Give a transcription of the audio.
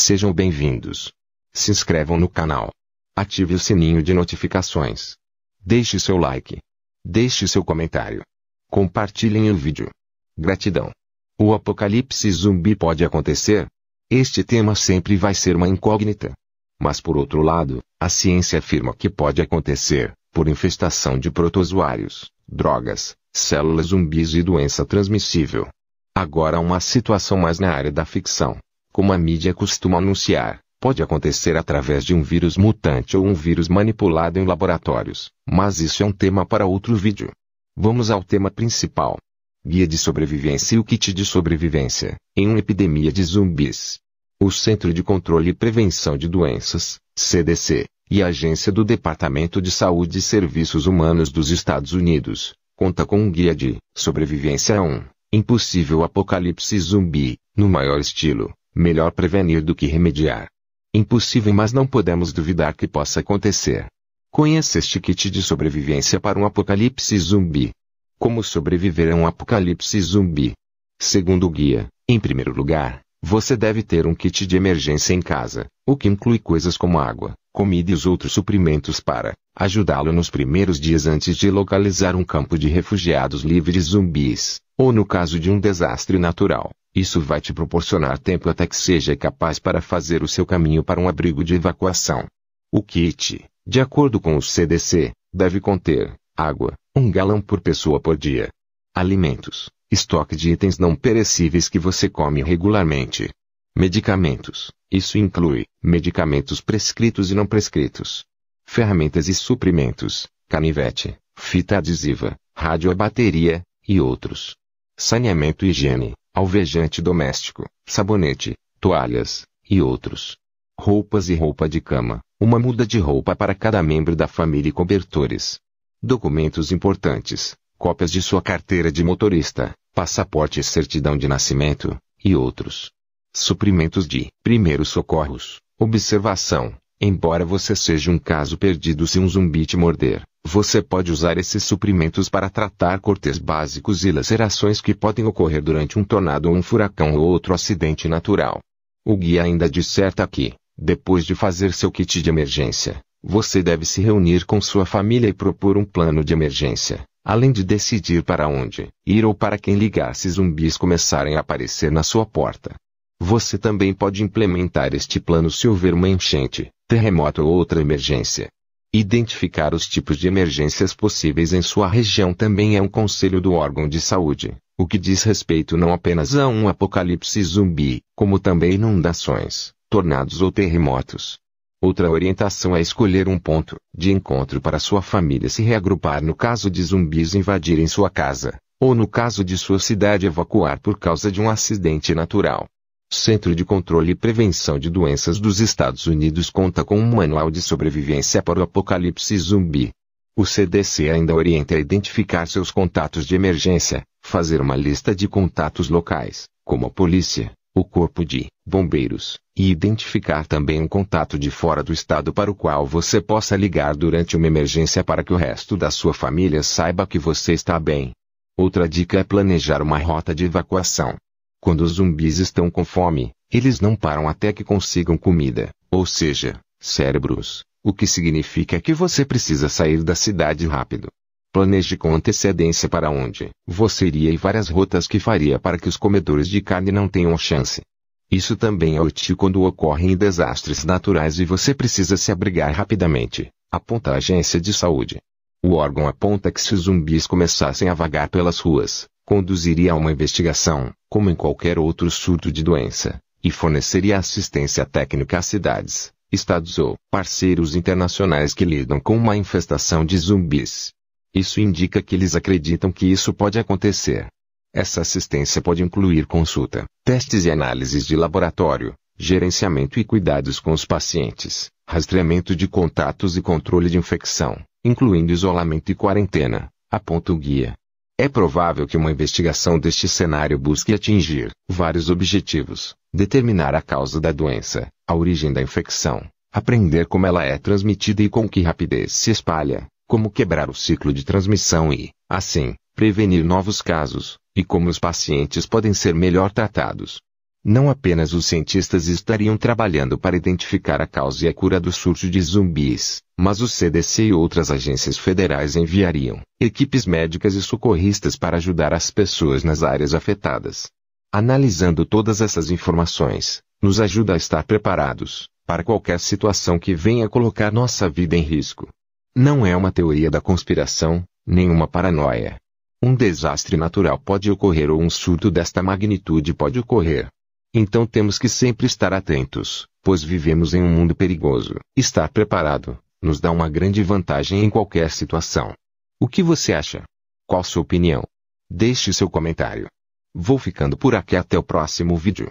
Sejam bem-vindos. Se inscrevam no canal. Ative o sininho de notificações. Deixe seu like. Deixe seu comentário. Compartilhem o vídeo. Gratidão. O apocalipse zumbi pode acontecer? Este tema sempre vai ser uma incógnita. Mas por outro lado, a ciência afirma que pode acontecer, por infestação de protozoários, drogas, células zumbis e doença transmissível. Agora uma situação mais na área da ficção como a mídia costuma anunciar, pode acontecer através de um vírus mutante ou um vírus manipulado em laboratórios, mas isso é um tema para outro vídeo. Vamos ao tema principal. Guia de sobrevivência e o kit de sobrevivência, em uma epidemia de zumbis. O Centro de Controle e Prevenção de Doenças, CDC, e a Agência do Departamento de Saúde e Serviços Humanos dos Estados Unidos, conta com um guia de sobrevivência a um impossível apocalipse zumbi, no maior estilo, Melhor prevenir do que remediar. Impossível, mas não podemos duvidar que possa acontecer. Conheça este kit de sobrevivência para um apocalipse zumbi. Como sobreviver a um apocalipse zumbi? Segundo o guia, em primeiro lugar, você deve ter um kit de emergência em casa, o que inclui coisas como água, comida e os outros suprimentos para ajudá-lo nos primeiros dias antes de localizar um campo de refugiados livres zumbis, ou no caso de um desastre natural, isso vai te proporcionar tempo até que seja capaz para fazer o seu caminho para um abrigo de evacuação. O kit, de acordo com o CDC, deve conter água, um galão por pessoa por dia, alimentos, estoque de itens não perecíveis que você come regularmente, medicamentos, isso inclui medicamentos prescritos e não prescritos, ferramentas e suprimentos, canivete, fita adesiva, rádio a bateria, e outros saneamento e higiene, alvejante doméstico, sabonete, toalhas, e outros. Roupas e roupa de cama, uma muda de roupa para cada membro da família e cobertores. Documentos importantes, cópias de sua carteira de motorista, passaporte e certidão de nascimento, e outros. Suprimentos de primeiros socorros, observação, Embora você seja um caso perdido se um zumbi te morder, você pode usar esses suprimentos para tratar cortes básicos e lacerações que podem ocorrer durante um tornado ou um furacão ou outro acidente natural. O guia ainda disserta que, depois de fazer seu kit de emergência, você deve se reunir com sua família e propor um plano de emergência, além de decidir para onde ir ou para quem ligar se zumbis começarem a aparecer na sua porta. Você também pode implementar este plano se houver uma enchente, terremoto ou outra emergência. Identificar os tipos de emergências possíveis em sua região também é um conselho do órgão de saúde, o que diz respeito não apenas a um apocalipse zumbi, como também inundações, tornados ou terremotos. Outra orientação é escolher um ponto de encontro para sua família se reagrupar no caso de zumbis invadirem sua casa, ou no caso de sua cidade evacuar por causa de um acidente natural. Centro de Controle e Prevenção de Doenças dos Estados Unidos conta com um manual de sobrevivência para o apocalipse zumbi. O CDC ainda orienta a identificar seus contatos de emergência, fazer uma lista de contatos locais, como a polícia, o corpo de bombeiros, e identificar também um contato de fora do estado para o qual você possa ligar durante uma emergência para que o resto da sua família saiba que você está bem. Outra dica é planejar uma rota de evacuação, quando os zumbis estão com fome, eles não param até que consigam comida, ou seja, cérebros, o que significa que você precisa sair da cidade rápido. Planeje com antecedência para onde você iria e várias rotas que faria para que os comedores de carne não tenham chance. Isso também é útil quando ocorrem desastres naturais e você precisa se abrigar rapidamente, aponta a agência de saúde. O órgão aponta que se os zumbis começassem a vagar pelas ruas, conduziria a uma investigação, como em qualquer outro surto de doença, e forneceria assistência técnica a cidades, estados ou parceiros internacionais que lidam com uma infestação de zumbis. Isso indica que eles acreditam que isso pode acontecer. Essa assistência pode incluir consulta, testes e análises de laboratório, gerenciamento e cuidados com os pacientes, rastreamento de contatos e controle de infecção, incluindo isolamento e quarentena, aponta o guia. É provável que uma investigação deste cenário busque atingir vários objetivos: determinar a causa da doença, a origem da infecção, aprender como ela é transmitida e com que rapidez se espalha, como quebrar o ciclo de transmissão e, assim, prevenir novos casos, e como os pacientes podem ser melhor tratados. Não apenas os cientistas estariam trabalhando para identificar a causa e a cura do surto de zumbis, mas o CDC e outras agências federais enviariam equipes médicas e socorristas para ajudar as pessoas nas áreas afetadas. Analisando todas essas informações, nos ajuda a estar preparados para qualquer situação que venha colocar nossa vida em risco. Não é uma teoria da conspiração, nem uma paranoia. Um desastre natural pode ocorrer ou um surto desta magnitude pode ocorrer, então temos que sempre estar atentos, pois vivemos em um mundo perigoso. Estar preparado nos dá uma grande vantagem em qualquer situação. O que você acha? Qual sua opinião? Deixe seu comentário. Vou ficando por aqui até o próximo vídeo.